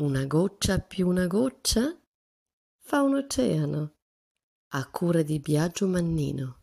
Una goccia più una goccia fa un oceano. A cura di Biagio Mannino.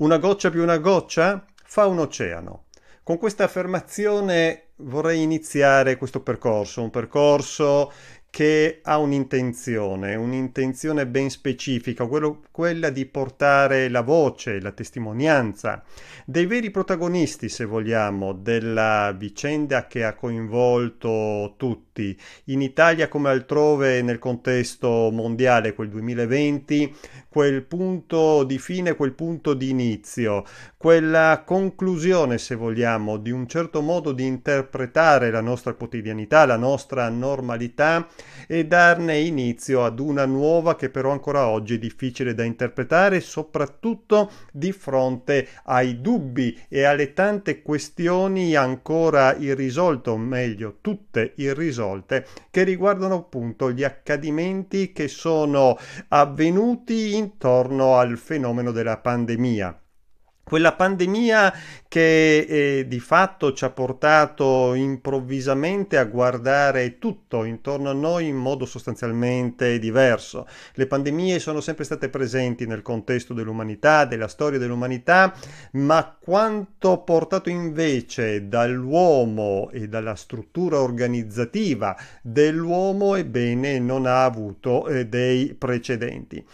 Una goccia più una goccia fa un oceano. Con questa affermazione vorrei iniziare questo percorso, un percorso che ha un'intenzione, un'intenzione ben specifica, quello, quella di portare la voce, la testimonianza dei veri protagonisti, se vogliamo, della vicenda che ha coinvolto tutti tutti. In Italia come altrove nel contesto mondiale quel 2020, quel punto di fine, quel punto di inizio, quella conclusione se vogliamo di un certo modo di interpretare la nostra quotidianità, la nostra normalità e darne inizio ad una nuova che però ancora oggi è difficile da interpretare, soprattutto di fronte ai dubbi e alle tante questioni ancora irrisolte, o meglio tutte irrisolte risolte che riguardano appunto gli accadimenti che sono avvenuti intorno al fenomeno della pandemia. Quella pandemia che eh, di fatto ci ha portato improvvisamente a guardare tutto intorno a noi in modo sostanzialmente diverso. Le pandemie sono sempre state presenti nel contesto dell'umanità, della storia dell'umanità, ma quanto portato invece dall'uomo e dalla struttura organizzativa dell'uomo, ebbene, non ha avuto eh, dei precedenti.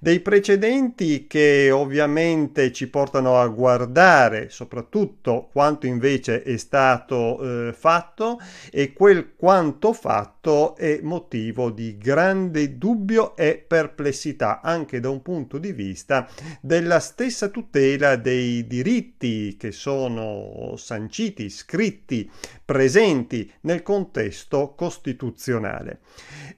Dei precedenti che ovviamente ci portano a a guardare soprattutto quanto invece è stato eh, fatto e quel quanto fatto è motivo di grande dubbio e perplessità anche da un punto di vista della stessa tutela dei diritti che sono sanciti, scritti, presenti nel contesto costituzionale.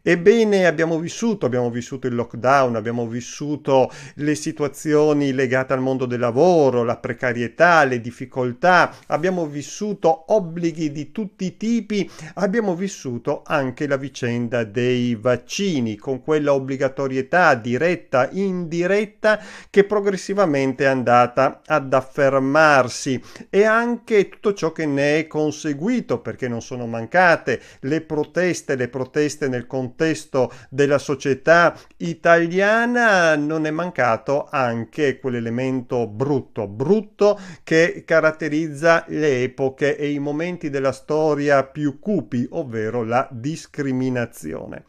Ebbene, abbiamo vissuto, abbiamo vissuto il lockdown, abbiamo vissuto le situazioni legate al mondo del lavoro, lavoro, la precarietà, le difficoltà, abbiamo vissuto obblighi di tutti i tipi, abbiamo vissuto anche la vicenda dei vaccini con quella obbligatorietà diretta, indiretta che progressivamente è andata ad affermarsi e anche tutto ciò che ne è conseguito perché non sono mancate le proteste, le proteste nel contesto della società italiana non è mancato anche quell'elemento brutto brutto che caratterizza le epoche e i momenti della storia più cupi, ovvero la discriminazione.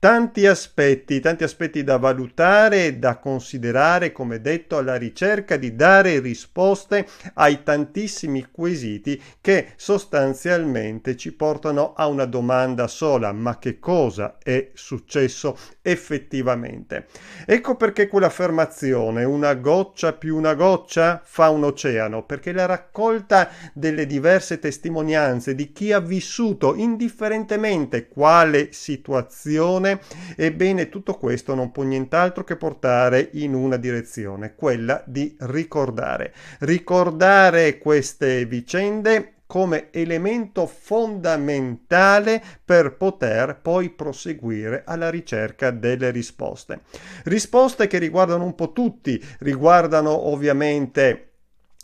Tanti aspetti, tanti aspetti da valutare da considerare, come detto, alla ricerca di dare risposte ai tantissimi quesiti che sostanzialmente ci portano a una domanda sola, ma che cosa è successo effettivamente? Ecco perché quell'affermazione, una goccia più una goccia fa un oceano, perché la raccolta delle diverse testimonianze di chi ha vissuto indifferentemente quale situazione direzione? Ebbene, tutto questo non può nient'altro che portare in una direzione, quella di ricordare. Ricordare queste vicende come elemento fondamentale per poter poi proseguire alla ricerca delle risposte. Risposte che riguardano un po' tutti, riguardano ovviamente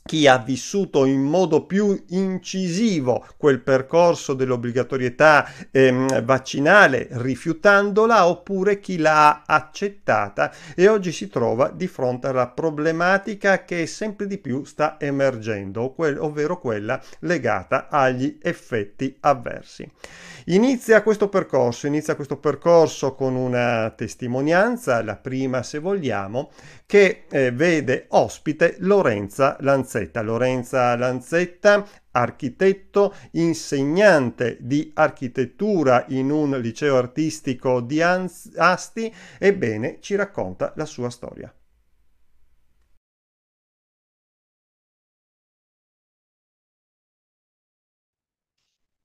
chi ha vissuto in modo più incisivo quel percorso dell'obbligatorietà eh, vaccinale rifiutandola oppure chi l'ha accettata e oggi si trova di fronte alla problematica che sempre di più sta emergendo, ovvero quella legata agli effetti avversi. Inizia questo percorso, inizia questo percorso con una testimonianza, la prima se vogliamo, che eh, vede ospite Lorenza Lanzetti. Lanzetta, Lorenza Lanzetta, architetto, insegnante di architettura in un liceo artistico di Asti, ebbene ci racconta la sua storia.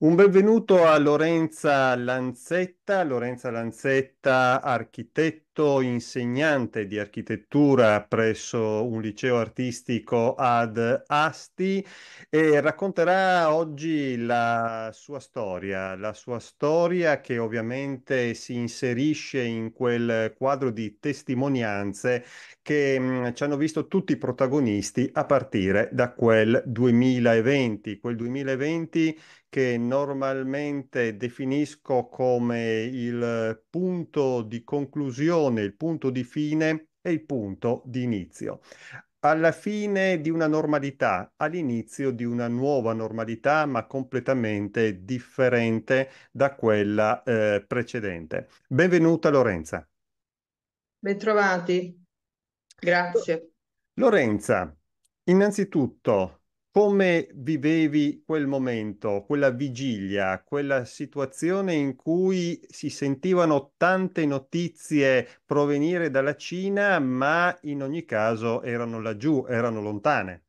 Un benvenuto a Lorenza Lanzetta, Lorenza Lanzetta, architetto Diventato insegnante di architettura presso un liceo artistico ad Asti e racconterà oggi la sua storia, la sua storia che ovviamente si inserisce in quel quadro di testimonianze che mh, mm, ci hanno visto tutti i protagonisti a partire da quel 2020, quel 2020 che normalmente definisco come il punto di conclusione confrontazione, il punto di fine e il punto di inizio. Alla fine di una normalità, all'inizio di una nuova normalità, ma completamente differente da quella eh, precedente. Benvenuta Lorenza. Bentrovati, grazie. Lorenza, innanzitutto come vivevi quel momento, quella vigilia, quella situazione in cui si sentivano tante notizie provenire dalla Cina, ma in ogni caso erano laggiù, erano lontane?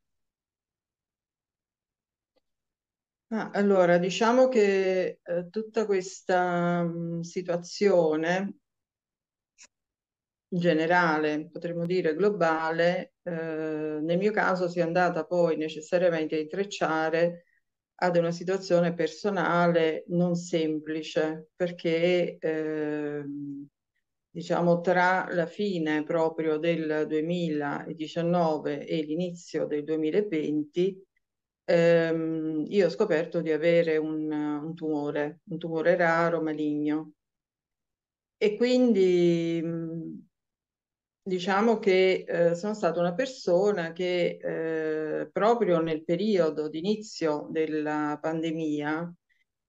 Ah, allora, diciamo che eh, tutta questa mh, mm, situazione generale, potremmo dire globale, eh, nel mio caso si è andata poi necessariamente a intrecciare ad una situazione personale non semplice, perché eh, diciamo tra la fine proprio del 2019 e l'inizio del 2020 ehm, io ho scoperto di avere un, un tumore, un tumore raro, maligno. E quindi diciamo che eh, sono stata una persona che eh, proprio nel periodo d'inizio della pandemia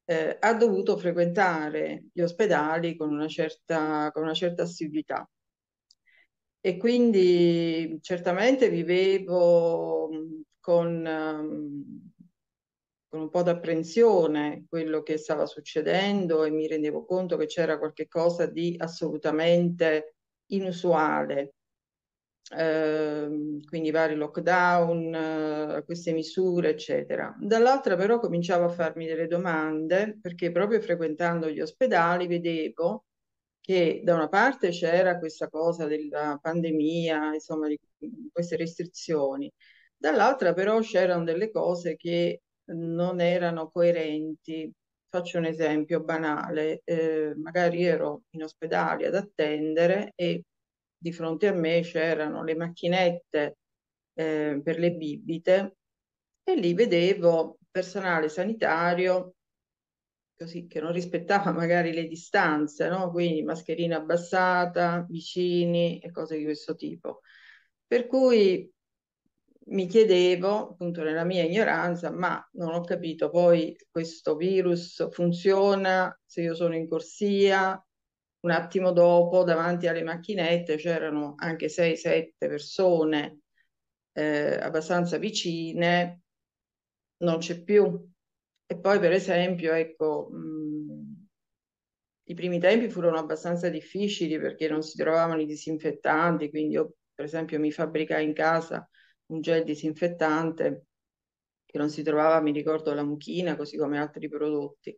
eh, ha dovuto frequentare gli ospedali con una certa, con una certa assiduità. E quindi certamente vivevo con, con un po' d'apprensione quello che stava succedendo e mi rendevo conto che c'era qualcosa di assolutamente inusuale. Eh, quindi vari lockdown, eh, queste misure, eccetera. Dall'altra però cominciavo a farmi delle domande perché proprio frequentando gli ospedali vedevo che da una parte c'era questa cosa della pandemia, insomma, di queste restrizioni, dall'altra però c'erano delle cose che non erano coerenti Faccio un esempio banale, eh, magari ero in ospedale ad attendere e di fronte a me c'erano le macchinette eh, per le bibite e lì vedevo personale sanitario così che non rispettava magari le distanze, no? quindi mascherina abbassata, vicini e cose di questo tipo. Per cui mi chiedevo, appunto nella mia ignoranza, ma non ho capito poi questo virus funziona se io sono in corsia. Un attimo dopo, davanti alle macchinette, c'erano anche 6-7 persone eh, abbastanza vicine, non c'è più. E poi, per esempio, ecco, mh, mm, i primi tempi furono abbastanza difficili perché non si trovavano i disinfettanti, quindi io, per esempio, mi fabbricai in casa un gel disinfettante che non si trovava, mi ricordo, la mucchina, così come altri prodotti.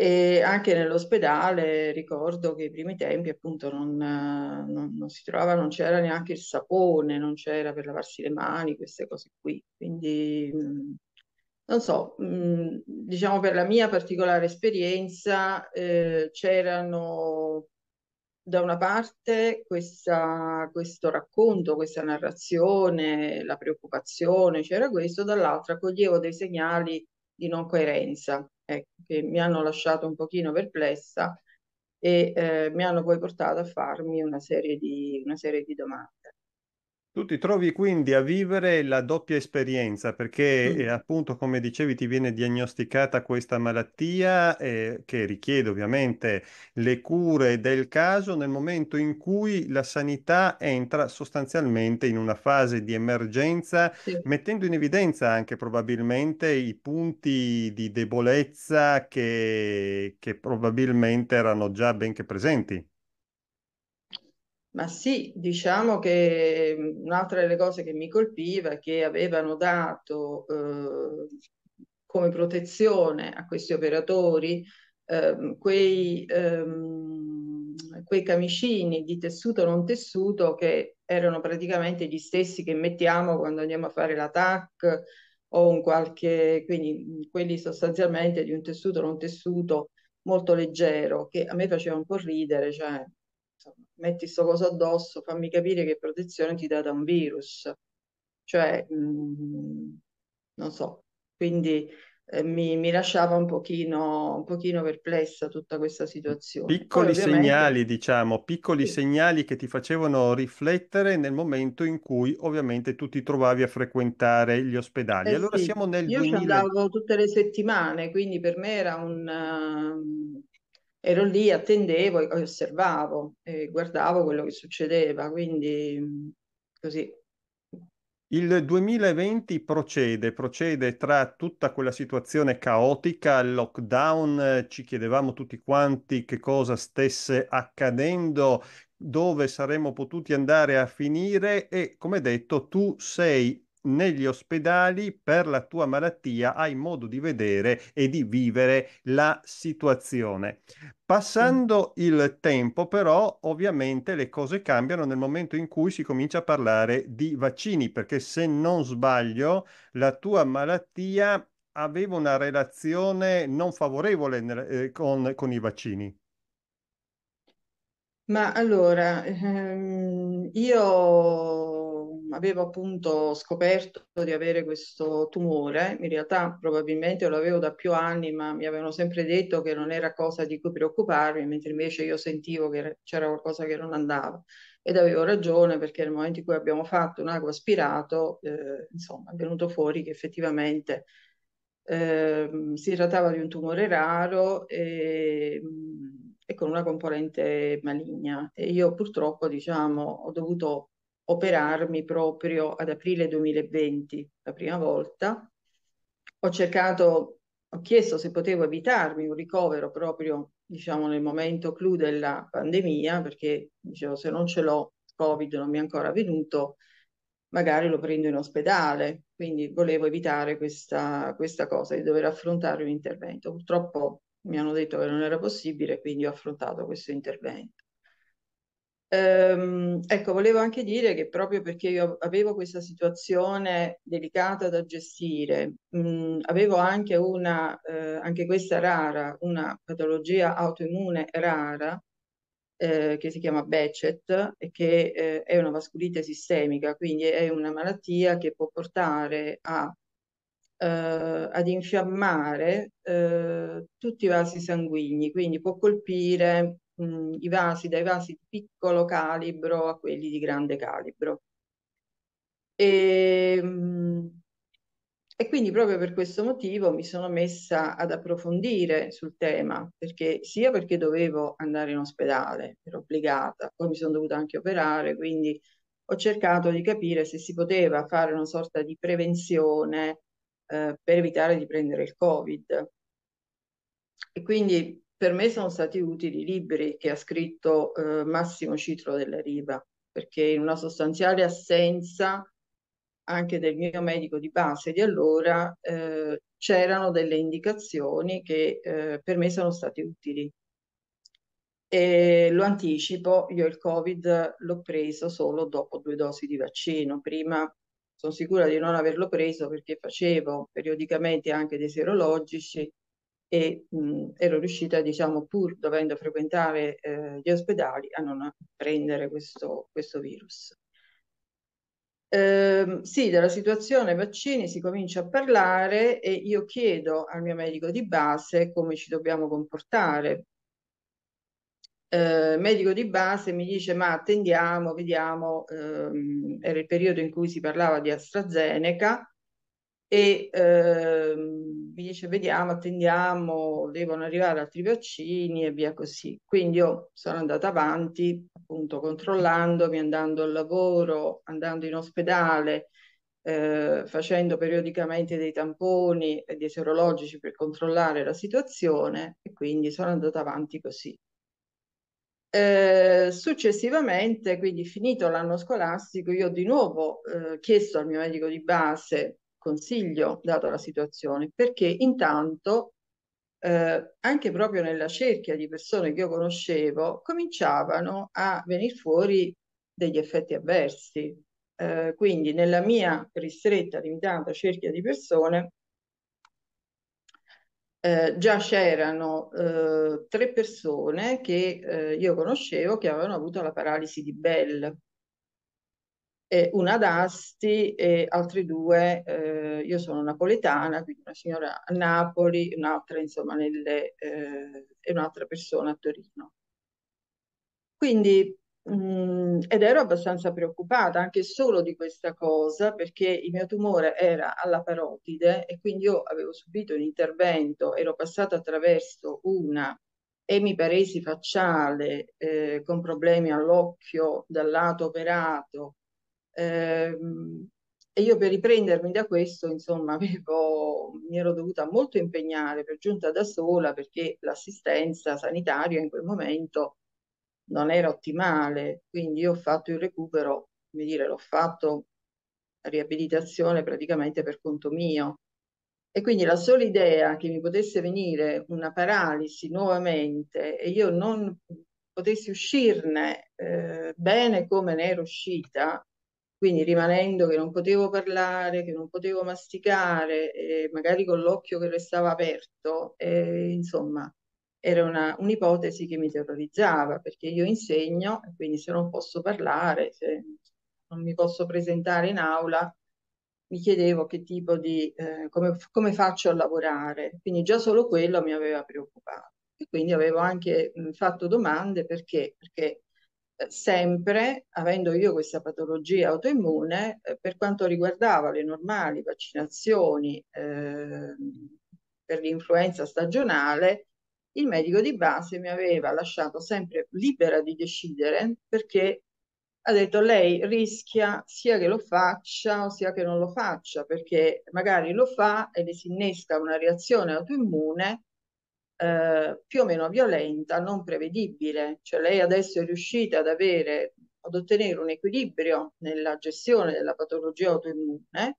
E anche nell'ospedale ricordo che i primi tempi appunto non, non, non si trovava, non c'era neanche il sapone, non c'era per lavarsi le mani, queste cose qui. Quindi non so, diciamo per la mia particolare esperienza eh, c'erano da una parte questa, questo racconto, questa narrazione, la preoccupazione, c'era questo, dall'altra coglievo dei segnali di non coerenza ecco, che mi hanno lasciato un pochino perplessa e eh, mi hanno poi portato a farmi una serie di, una serie di domande. Tu ti trovi quindi a vivere la doppia esperienza perché mm. appunto come dicevi ti viene diagnosticata questa malattia eh, che richiede ovviamente le cure del caso nel momento in cui la sanità entra sostanzialmente in una fase di emergenza sì. mettendo in evidenza anche probabilmente i punti di debolezza che, che probabilmente erano già ben che presenti. Ma sì, diciamo che mhmm, un'altra delle cose che mi colpiva è che avevano dato eh, come protezione a questi operatori eh, quei, ehm, quei camicini di tessuto non tessuto che erano praticamente gli stessi che mettiamo quando andiamo a fare la TAC o un qualche, quindi mhmm, quelli sostanzialmente di un tessuto non tessuto molto leggero che a me faceva un po' ridere, cioè insomma, metti sto coso addosso, fammi capire che protezione ti dà da un virus. Cioè, mh, mm, non so, quindi eh, mi, mi, lasciava un pochino, un pochino, perplessa tutta questa situazione. Piccoli Poi, segnali, diciamo, piccoli sì. segnali che ti facevano riflettere nel momento in cui ovviamente tu ti trovavi a frequentare gli ospedali. Eh allora sì. siamo nel Io 2000... ci andavo tutte le settimane, quindi per me era un... Uh ero lì, attendevo e osservavo e guardavo quello che succedeva, quindi mm, così. Il 2020 procede, procede tra tutta quella situazione caotica, il lockdown, ci chiedevamo tutti quanti che cosa stesse accadendo, dove saremmo potuti andare a finire e come detto tu sei negli ospedali per la tua malattia hai modo di vedere e di vivere la situazione. Passando il tempo, però, ovviamente le cose cambiano nel momento in cui si comincia a parlare di vaccini, perché se non sbaglio, la tua malattia aveva una relazione non favorevole eh, con, con i vaccini. Ma allora, ehm, io avevo appunto scoperto di avere questo tumore, in realtà probabilmente lo avevo da più anni, ma mi avevano sempre detto che non era cosa di cui preoccuparmi, mentre invece io sentivo che c'era qualcosa che non andava ed avevo ragione perché nel momento in cui abbiamo fatto un ago aspirato, eh, insomma, è venuto fuori che effettivamente eh, si trattava di un tumore raro e ehm, mh, con una componente maligna. E io purtroppo, diciamo, ho dovuto operarmi proprio ad aprile 2020, la prima volta. Ho cercato, ho chiesto se potevo evitarmi un ricovero proprio, diciamo, nel momento clou della pandemia, perché dicevo, se non ce l'ho, Covid non mi è ancora venuto, magari lo prendo in ospedale. Quindi volevo evitare questa, questa cosa di dover affrontare un intervento. Purtroppo mi hanno detto che non era possibile, quindi ho affrontato questo intervento. Ehm, ecco, volevo anche dire che proprio perché io avevo questa situazione delicata da gestire, mh, mm, avevo anche una, eh, anche questa rara, una patologia autoimmune rara, eh, che si chiama Bechet e che eh, è una vasculite sistemica, quindi è una malattia che può portare a eh, ad infiammare eh, tutti i vasi sanguigni, quindi può colpire mh, i vasi dai vasi di piccolo calibro a quelli di grande calibro. E, e quindi proprio per questo motivo mi sono messa ad approfondire sul tema, perché sia perché dovevo andare in ospedale, ero obbligata, poi mi sono dovuta anche operare, quindi ho cercato di capire se si poteva fare una sorta di prevenzione eh, per evitare di prendere il Covid. E quindi per me sono stati utili i libri che ha scritto eh, Massimo Citro della Riva, perché in una sostanziale assenza anche del mio medico di base di allora eh, c'erano delle indicazioni che eh, per me sono state utili. E lo anticipo, io il Covid l'ho preso solo dopo due dosi di vaccino, prima sono sicura di non averlo preso perché facevo periodicamente anche dei serologici e mh, ero riuscita, diciamo, pur dovendo frequentare eh, gli ospedali, a non prendere questo, questo virus. Eh, sì, della situazione vaccini si comincia a parlare e io chiedo al mio medico di base come ci dobbiamo comportare eh, medico di base mi dice ma attendiamo, vediamo, ehm, era il periodo in cui si parlava di AstraZeneca e ehm, mi dice vediamo, attendiamo, devono arrivare altri vaccini e via così. Quindi io sono andata avanti, appunto controllandomi, andando al lavoro, andando in ospedale, eh, facendo periodicamente dei tamponi e dei serologici per controllare la situazione e quindi sono andata avanti così. Eh, successivamente, quindi finito l'anno scolastico, io ho di nuovo eh, chiesto al mio medico di base consiglio, dato la situazione, perché intanto eh, anche proprio nella cerchia di persone che io conoscevo cominciavano a venire fuori degli effetti avversi. Eh, quindi nella mia ristretta, limitata cerchia di persone eh, già c'erano eh, tre persone che eh, io conoscevo che avevano avuto la paralisi di Bell, una ad Asti e altre due, eh, io sono napoletana, quindi una signora a Napoli, un'altra insomma nelle, eh, e un'altra persona a Torino. Quindi Mm, ed ero abbastanza preoccupata anche solo di questa cosa perché il mio tumore era alla parotide e quindi io avevo subito un intervento, ero passata attraverso una emiparesi facciale eh, con problemi all'occhio dal lato operato eh, e io per riprendermi da questo insomma avevo, mi ero dovuta molto impegnare per giunta da sola perché l'assistenza sanitaria in quel momento non era ottimale, quindi io ho fatto il recupero, come dire, l'ho fatto riabilitazione praticamente per conto mio. E quindi la sola idea che mi potesse venire una paralisi nuovamente e io non potessi uscirne eh, bene come ne ero uscita, quindi rimanendo che non potevo parlare, che non potevo masticare, eh, magari con l'occhio che restava aperto, eh, insomma, era un'ipotesi che mi terrorizzava perché io insegno e quindi se non posso parlare, se non mi posso presentare in aula, mi chiedevo che tipo di, eh, come, come, faccio a lavorare. Quindi già solo quello mi aveva preoccupato. E quindi avevo anche mh, mm, fatto domande perché, perché eh, sempre, avendo io questa patologia autoimmune, eh, per quanto riguardava le normali vaccinazioni ehm, per l'influenza stagionale, il medico di base mi aveva lasciato sempre libera di decidere perché ha detto lei rischia sia che lo faccia sia che non lo faccia perché magari lo fa e le si innesca una reazione autoimmune eh, più o meno violenta, non prevedibile. Cioè lei adesso è riuscita ad avere, ad ottenere un equilibrio nella gestione della patologia autoimmune,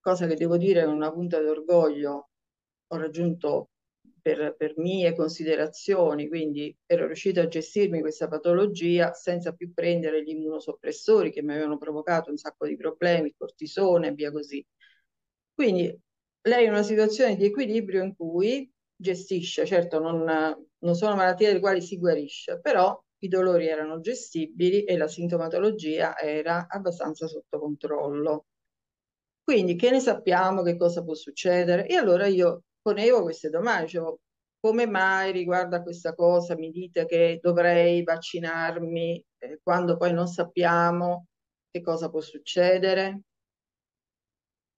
cosa che devo dire con una punta d'orgoglio ho raggiunto per, per mie considerazioni, quindi ero riuscita a gestirmi questa patologia senza più prendere gli immunosoppressori che mi avevano provocato un sacco di problemi, il cortisone e via così. Quindi lei è in una situazione di equilibrio in cui gestisce, certo non, non sono malattie delle quali si guarisce, però i dolori erano gestibili e la sintomatologia era abbastanza sotto controllo. Quindi che ne sappiamo che cosa può succedere? E allora io ponevo queste domande, dicevo, come mai riguardo a questa cosa mi dite che dovrei vaccinarmi eh, quando poi non sappiamo che cosa può succedere,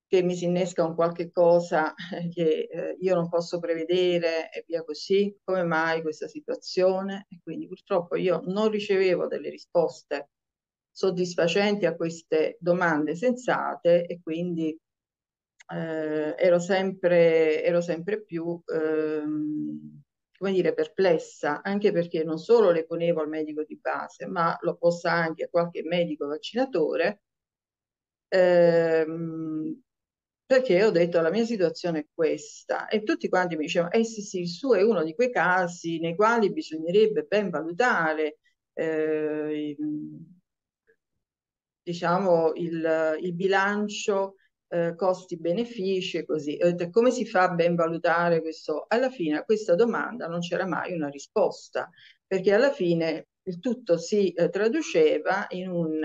che mi si innesca un qualche cosa che eh, io non posso prevedere e via così, come mai questa situazione? E quindi purtroppo io non ricevevo delle risposte soddisfacenti a queste domande sensate e quindi eh, ero, sempre, ero, sempre, più, ehm, come dire, perplessa, anche perché non solo le ponevo al medico di base, ma l'ho posta anche a qualche medico vaccinatore, ehm, perché ho detto la mia situazione è questa e tutti quanti mi dicevano eh sì sì il suo è uno di quei casi nei quali bisognerebbe ben valutare eh, diciamo il, il bilancio eh, costi-benefici e così. come si fa a ben valutare questo? Alla fine a questa domanda non c'era mai una risposta, perché alla fine il tutto si eh, traduceva in un...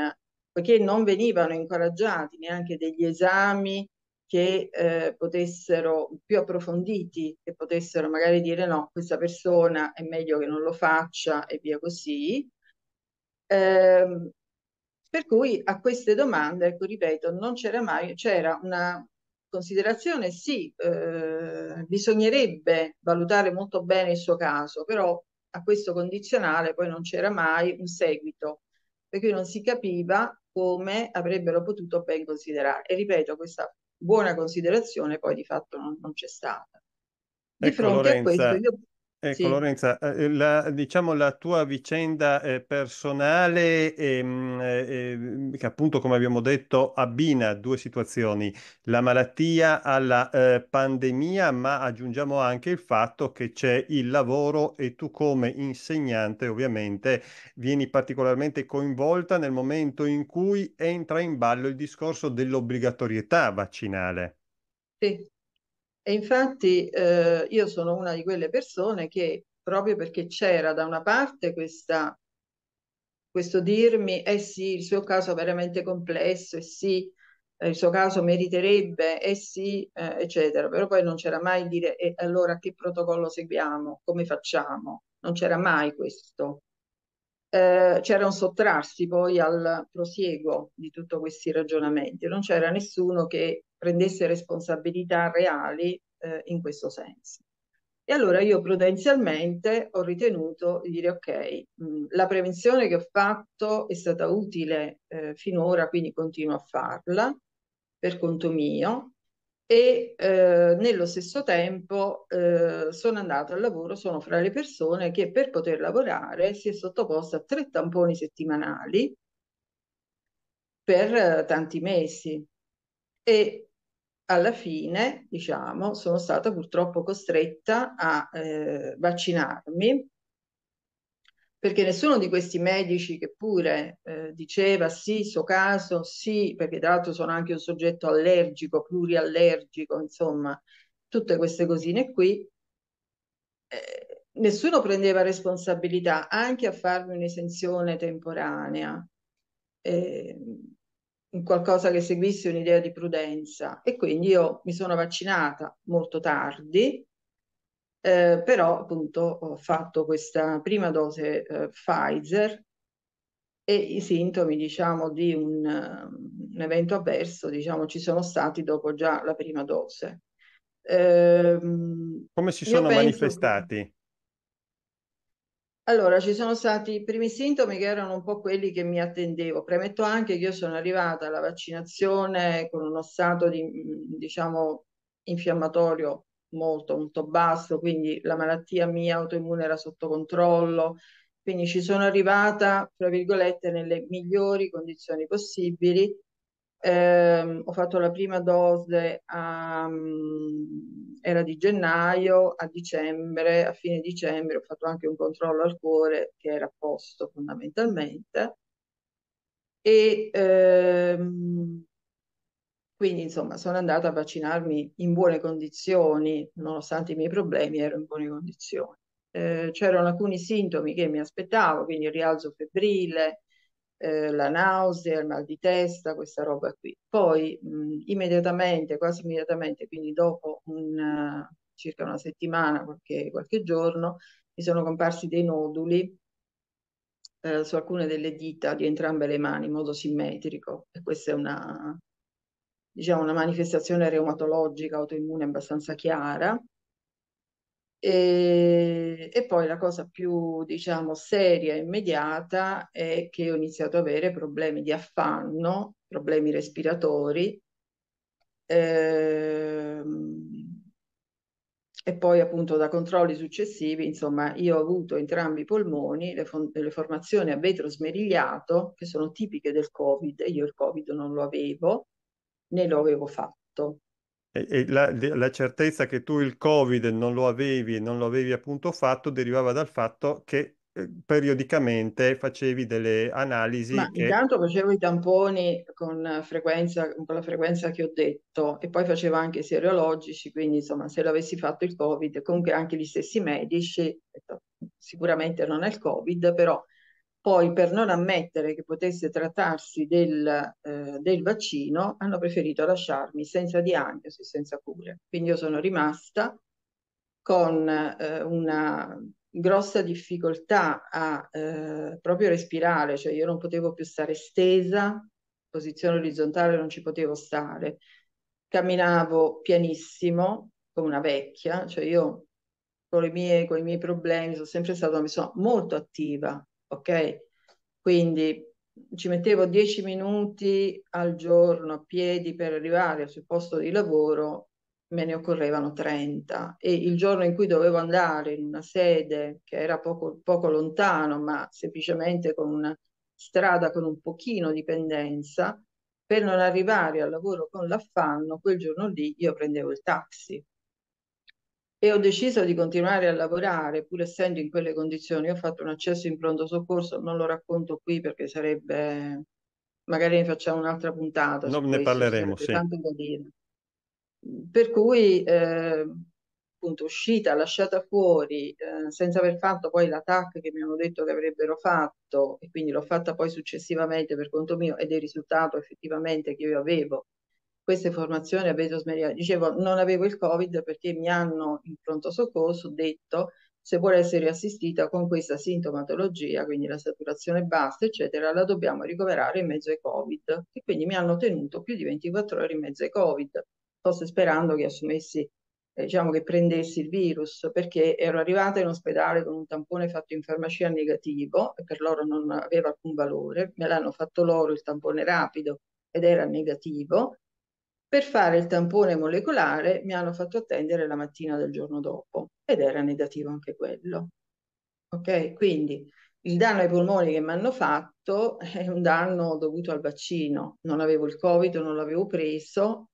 perché non venivano incoraggiati neanche degli esami che eh, potessero più approfonditi, che potessero magari dire no, questa persona è meglio che non lo faccia e via così. Eh, per cui a queste domande, ecco, ripeto, non c'era mai, c'era una considerazione, sì, eh, bisognerebbe valutare molto bene il suo caso, però a questo condizionale poi non c'era mai un seguito, perché non si capiva come avrebbero potuto ben considerare. E ripeto, questa buona considerazione poi di fatto non, non c'è stata. Di ecco, fronte Lorenza, a questo io... Ecco, sì. Lorenza, eh, la, diciamo la tua vicenda eh, personale, ehm, eh, ehm, che appunto, come abbiamo detto, abbina due situazioni, la malattia alla eh, pandemia, ma aggiungiamo anche il fatto che c'è il lavoro e tu come insegnante ovviamente vieni particolarmente coinvolta nel momento in cui entra in ballo il discorso dell'obbligatorietà vaccinale. Sì, e infatti eh, io sono una di quelle persone che proprio perché c'era da una parte questa, questo dirmi, eh sì, il suo caso è veramente complesso, eh sì, eh, il suo caso meriterebbe, eh sì, eh, eccetera, però poi non c'era mai dire e allora che protocollo seguiamo, come facciamo, non c'era mai questo. Eh, c'era un sottrarsi poi al prosieguo di tutti questi ragionamenti, non c'era nessuno che prendesse responsabilità reali eh, in questo senso. E allora io prudenzialmente ho ritenuto di dire ok, mh, mm, la prevenzione che ho fatto è stata utile eh, finora, quindi continuo a farla per conto mio e eh, nello stesso tempo eh, sono andato al lavoro, sono fra le persone che per poter lavorare si è sottoposta a tre tamponi settimanali per eh, tanti mesi e alla fine, diciamo, sono stata purtroppo costretta a eh, vaccinarmi perché nessuno di questi medici che pure eh, diceva sì, suo caso, sì, perché tra l'altro sono anche un soggetto allergico, pluriallergico, insomma, tutte queste cosine qui, eh, nessuno prendeva responsabilità anche a farmi un'esenzione temporanea. Eh, un qualcosa che seguisse un'idea di prudenza e quindi io mi sono vaccinata molto tardi, eh, però appunto ho fatto questa prima dose eh, Pfizer e i sintomi diciamo di un, un, evento avverso diciamo ci sono stati dopo già la prima dose. Eh, Come si sono manifestati? Che... Allora, ci sono stati i primi sintomi che erano un po' quelli che mi attendevo. Premetto anche che io sono arrivata alla vaccinazione con uno stato di, mhmm, diciamo, infiammatorio molto, molto basso, quindi la malattia mia autoimmune era sotto controllo, quindi ci sono arrivata, tra virgolette, nelle migliori condizioni possibili eh, ho fatto la prima dose a, mm, era di gennaio a dicembre, a fine dicembre ho fatto anche un controllo al cuore che era a posto fondamentalmente e ehm, quindi insomma sono andata a vaccinarmi in buone condizioni, nonostante i miei problemi ero in buone condizioni. Eh, c'erano alcuni sintomi che mi aspettavo, quindi rialzo febbrile, eh, la nausea, il mal di testa, questa roba qui. Poi mh, immediatamente, quasi immediatamente, quindi dopo un, circa una settimana, qualche, qualche giorno, mi sono comparsi dei noduli eh, su alcune delle dita di entrambe le mani in modo simmetrico e questa è una, diciamo, una manifestazione reumatologica autoimmune abbastanza chiara e, e, poi la cosa più, diciamo, seria e immediata è che ho iniziato ad avere problemi di affanno, problemi respiratori. Ehm, e poi appunto da controlli successivi, insomma, io ho avuto entrambi i polmoni, le, fon- le formazioni a vetro smerigliato, che sono tipiche del Covid, io il Covid non lo avevo, né lo avevo fatto e, la, la, certezza che tu il Covid non lo avevi e non lo avevi appunto fatto derivava dal fatto che eh, periodicamente facevi delle analisi. Ma che... intanto facevo i tamponi con, frequenza, con la frequenza che ho detto e poi facevo anche i serologici, quindi insomma se l'avessi fatto il Covid, comunque anche gli stessi medici, sicuramente non è il Covid, però poi per non ammettere che potesse trattarsi del, eh, del vaccino hanno preferito lasciarmi senza diagnosi, senza cure. Quindi io sono rimasta con eh, una grossa difficoltà a eh, proprio respirare, cioè io non potevo più stare stesa, posizione orizzontale non ci potevo stare, camminavo pianissimo come una vecchia, cioè io con, mie, con i miei problemi sono sempre stata una persona molto attiva, ok? Quindi ci mettevo 10 minuti al giorno a piedi per arrivare sul posto di lavoro, me ne occorrevano 30 e il giorno in cui dovevo andare in una sede che era poco, poco lontano, ma semplicemente con una strada con un pochino di pendenza, per non arrivare al lavoro con l'affanno, quel giorno lì io prendevo il taxi e ho deciso di continuare a lavorare pur essendo in quelle condizioni. ho fatto un accesso in pronto soccorso, non lo racconto qui perché sarebbe magari ne facciamo un'altra puntata. Non ne parleremo, sì. Per cui eh, appunto uscita, lasciata fuori, eh, senza aver fatto poi l'attacco che mi hanno detto che avrebbero fatto e quindi l'ho fatta poi successivamente per conto mio ed è risultato effettivamente che io avevo queste formazioni a vetro smeriato. Dicevo, non avevo il Covid perché mi hanno in pronto soccorso detto se vuole essere assistita con questa sintomatologia, quindi la saturazione bassa, eccetera, la dobbiamo ricoverare in mezzo ai Covid. E quindi mi hanno tenuto più di 24 ore in mezzo ai Covid, forse sperando che assumessi, eh, diciamo che prendessi il virus, perché ero arrivata in ospedale con un tampone fatto in farmacia negativo, e per loro non aveva alcun valore, me l'hanno fatto loro il tampone rapido ed era negativo, per fare il tampone molecolare mi hanno fatto attendere la mattina del giorno dopo ed era negativo anche quello. Ok, quindi il danno ai polmoni che mi hanno fatto è un danno dovuto al vaccino. Non avevo il Covid, non l'avevo preso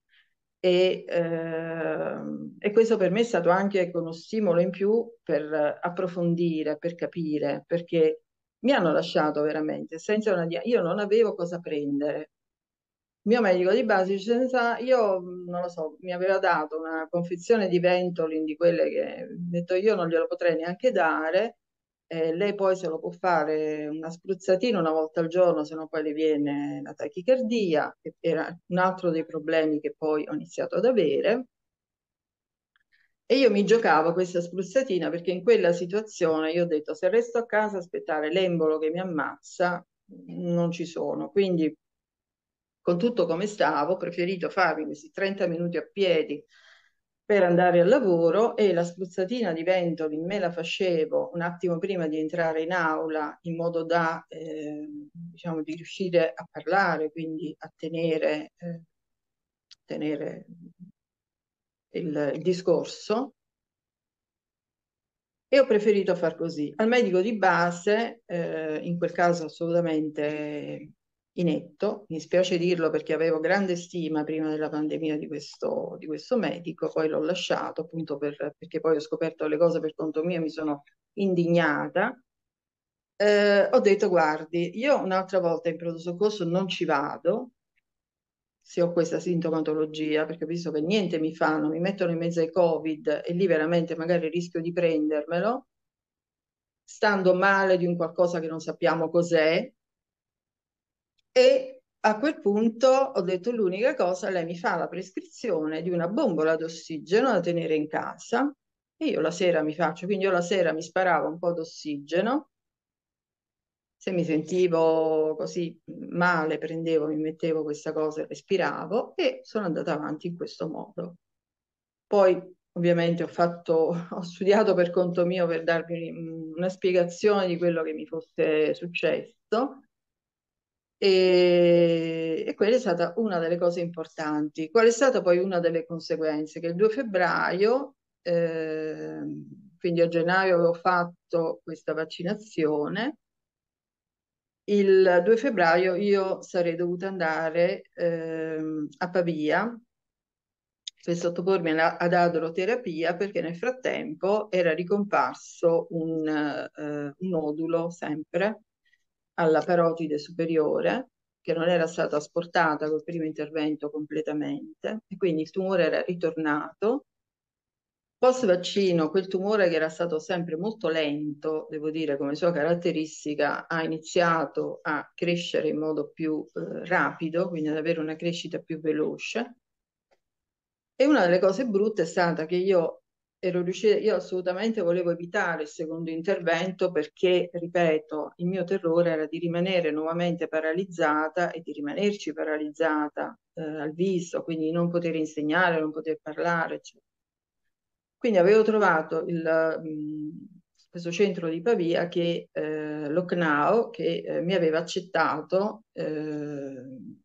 e, eh, e, questo per me è stato anche uno stimolo in più per approfondire, per capire, perché mi hanno lasciato veramente senza una diagnosi. Io non avevo cosa prendere, mio medico di base senza, io mhmm, non lo so, mi aveva dato una confezione di Ventolin di quelle che ho detto io non glielo potrei neanche dare. Eh, lei poi se lo può fare una spruzzatina una volta al giorno, se no poi le viene la tachicardia, che era un altro dei problemi che poi ho iniziato ad avere. E io mi giocavo questa spruzzatina perché in quella situazione io ho detto se resto a casa aspettare l'embolo che mi ammazza non ci sono, quindi con tutto come stavo, ho preferito farmi questi 30 minuti a piedi per andare al lavoro e la spruzzatina di ventoli me la facevo un attimo prima di entrare in aula in modo da eh, diciamo di riuscire a parlare, quindi a tenere, eh, tenere il, il discorso e ho preferito far così. Al medico di base, eh, in quel caso assolutamente inetto, mi spiace dirlo perché avevo grande stima prima della pandemia di questo, di questo medico, poi l'ho lasciato appunto per, perché poi ho scoperto le cose per conto mio, e mi sono indignata. Eh, ho detto guardi, io un'altra volta in pronto soccorso non ci vado se ho questa sintomatologia, perché ho visto che niente mi fanno, mi mettono in mezzo ai covid e lì veramente magari rischio di prendermelo, stando male di un qualcosa che non sappiamo cos'è, e a quel punto ho detto l'unica cosa, lei mi fa la prescrizione di una bombola d'ossigeno da tenere in casa e io la sera mi faccio, quindi io la sera mi sparavo un po' d'ossigeno, se mi sentivo così male prendevo, mi mettevo questa cosa e respiravo e sono andata avanti in questo modo. Poi ovviamente ho, fatto, ho studiato per conto mio per darvi una spiegazione di quello che mi fosse successo e, e, quella è stata una delle cose importanti. Qual è stata poi una delle conseguenze? Che il 2 febbraio, eh, quindi a gennaio avevo fatto questa vaccinazione, il 2 febbraio io sarei dovuta andare eh, a Pavia per sottopormi alla, ad adroterapia perché nel frattempo era ricomparso un, eh, un nodulo sempre alla parotide superiore, che non era stata asportata col primo intervento completamente, e quindi il tumore era ritornato. Post vaccino, quel tumore che era stato sempre molto lento, devo dire come sua caratteristica, ha iniziato a crescere in modo più eh, rapido, quindi ad avere una crescita più veloce. E una delle cose brutte è stata che io ero riuscita, io assolutamente volevo evitare il secondo intervento perché, ripeto, il mio terrore era di rimanere nuovamente paralizzata e di rimanerci paralizzata eh, al viso, quindi non poter insegnare, non poter parlare, eccetera. Quindi avevo trovato il, mh, mm, questo centro di Pavia che eh, l'OCNAO che eh, mi aveva accettato eh,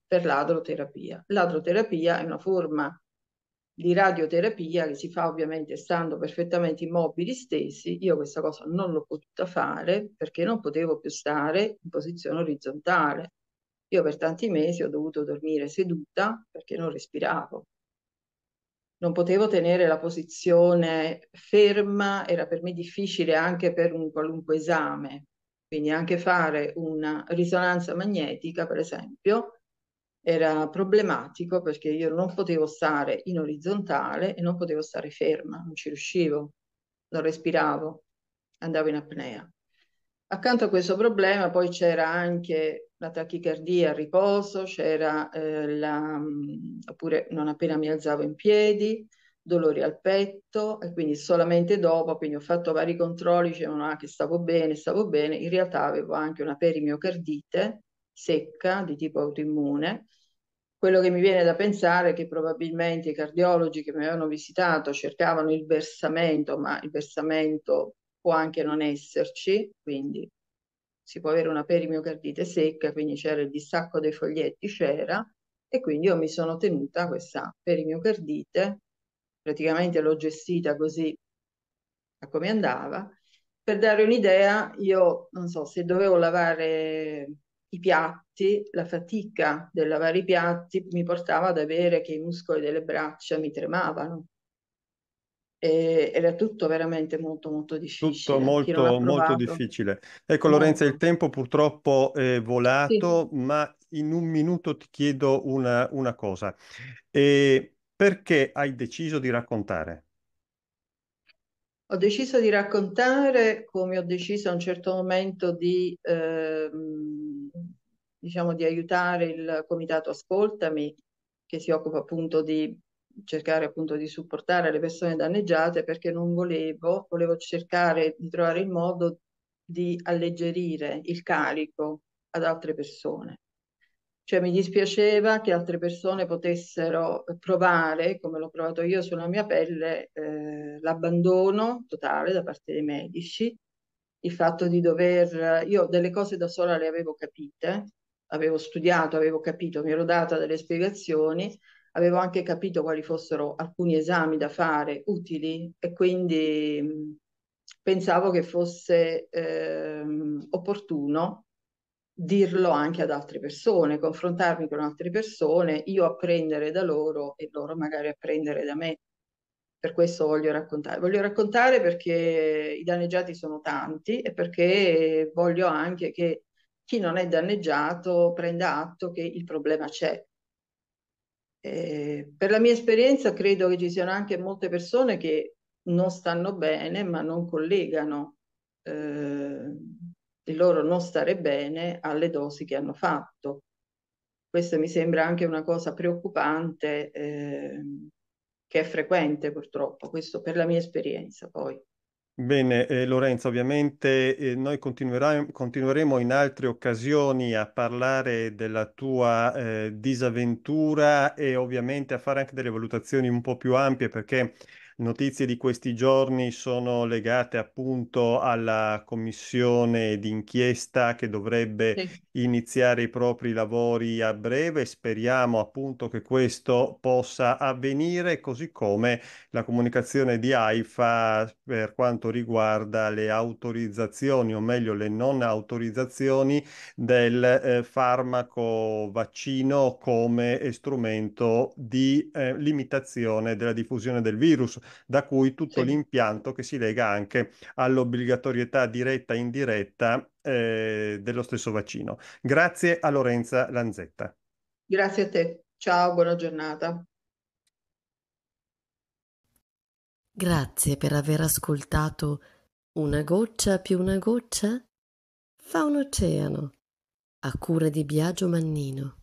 per l'adroterapia. L'adroterapia è una forma di radioterapia che si fa ovviamente stando perfettamente immobili stessi. Io questa cosa non l'ho potuta fare perché non potevo più stare in posizione orizzontale. Io per tanti mesi ho dovuto dormire seduta perché non respiravo. Non potevo tenere la posizione ferma, era per me difficile anche per un qualunque esame. Quindi anche fare una risonanza magnetica, per esempio, era problematico perché io non potevo stare in orizzontale e non potevo stare ferma, non ci riuscivo, non respiravo, andavo in apnea. Accanto a questo problema poi c'era anche la tachicardia a riposo, c'era eh, la, mm, oppure non appena mi alzavo in piedi, dolori al petto e quindi solamente dopo, quindi ho fatto vari controlli, dicevano ah, che stavo bene, stavo bene, in realtà avevo anche una perimiocardite secca di tipo autoimmune. Quello che mi viene da pensare è che probabilmente i cardiologi che mi avevano visitato cercavano il versamento, ma il versamento può anche non esserci, quindi si può avere una perimiocardite secca, quindi c'era il distacco dei foglietti, c'era, e quindi io mi sono tenuta questa perimiocardite, praticamente l'ho gestita così a come andava. Per dare un'idea, io non so se dovevo lavare i piatti, la fatica del lavare i piatti mi portava ad avere che i muscoli delle braccia mi tremavano. E, era tutto veramente molto molto difficile. Tutto molto, molto difficile. Ecco molto. Lorenza, il tempo purtroppo è volato, sì. ma in un minuto ti chiedo una, una cosa. E perché hai deciso di raccontare? Ho deciso di raccontare come ho deciso a un certo momento di... Ehm, diciamo, di aiutare il comitato Ascoltami, che si occupa appunto di cercare appunto di supportare le persone danneggiate perché non volevo, volevo cercare di trovare il modo di alleggerire il carico ad altre persone. Cioè mi dispiaceva che altre persone potessero provare, come l'ho provato io sulla mia pelle, eh, l'abbandono totale da parte dei medici, il fatto di dover, io delle cose da sola le avevo capite, avevo studiato, avevo capito, mi ero data delle spiegazioni, avevo anche capito quali fossero alcuni esami da fare utili e quindi mm, pensavo che fosse ehm, opportuno dirlo anche ad altre persone, confrontarmi con altre persone, io apprendere da loro e loro magari apprendere da me. Per questo voglio raccontare. Voglio raccontare perché i danneggiati sono tanti e perché voglio anche che chi non è danneggiato prenda atto che il problema c'è. Eh, per la mia esperienza credo che ci siano anche molte persone che non stanno bene ma non collegano eh, il loro non stare bene alle dosi che hanno fatto. Questa mi sembra anche una cosa preoccupante eh, che è frequente purtroppo, questo per la mia esperienza poi. Bene, eh, Lorenzo, ovviamente eh, noi continueremo in altre occasioni a parlare della tua eh, disavventura e ovviamente a fare anche delle valutazioni un po' più ampie perché Notizie di questi giorni sono legate appunto alla commissione d'inchiesta che dovrebbe sì. iniziare i propri lavori a breve. Speriamo appunto che questo possa avvenire, così come la comunicazione di AIFA per quanto riguarda le autorizzazioni, o meglio le non autorizzazioni del eh, farmaco vaccino come strumento di eh, limitazione della diffusione del virus da cui tutto sì. l'impianto che si lega anche all'obbligatorietà diretta e indiretta eh, dello stesso vaccino. Grazie a Lorenza Lanzetta. Grazie a te. Ciao, buona giornata. Grazie per aver ascoltato Una goccia più una goccia fa un oceano a cura di Biagio Mannino.